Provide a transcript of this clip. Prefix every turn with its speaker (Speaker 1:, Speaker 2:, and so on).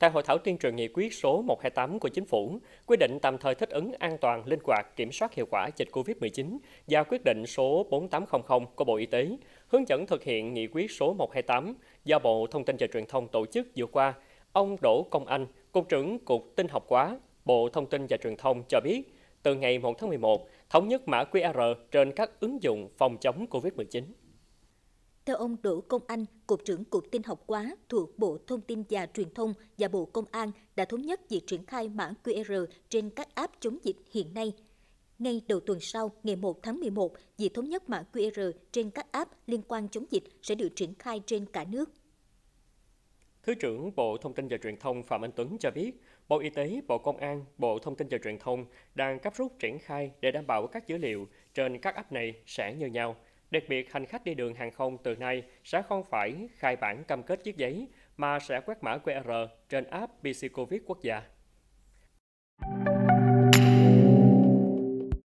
Speaker 1: Tại hội thảo tuyên truyền nghị quyết số 128 của Chính phủ quy định tạm thời thích ứng an toàn, linh hoạt, kiểm soát hiệu quả dịch COVID-19 và quyết định số 4800 của Bộ Y tế hướng dẫn thực hiện nghị quyết số 128 do Bộ Thông tin và Truyền thông tổ chức vừa qua, ông Đỗ Công Anh, Cục trưởng Cục Tin học hóa, Bộ Thông tin và Truyền thông cho biết, từ ngày 1 tháng 11, thống nhất mã QR trên các ứng dụng phòng chống COVID-19.
Speaker 2: Theo ông Đỗ Công Anh, Cục trưởng Cục tin học quá thuộc Bộ Thông tin và Truyền thông và Bộ Công an đã thống nhất việc triển khai mã QR trên các app chống dịch hiện nay. Ngay đầu tuần sau, ngày 1 tháng 11, việc thống nhất mã QR trên các app liên quan chống dịch sẽ được triển khai trên cả nước.
Speaker 1: Thứ trưởng Bộ Thông tin và Truyền thông Phạm Anh Tuấn cho biết, Bộ Y tế, Bộ Công an, Bộ Thông tin và Truyền thông đang gấp rút triển khai để đảm bảo các dữ liệu trên các app này sẽ như nhau – Đặc biệt, hành khách đi đường hàng không từ nay sẽ không phải khai bản cam kết chiếc giấy mà sẽ quét mã QR trên app PC Covid quốc gia.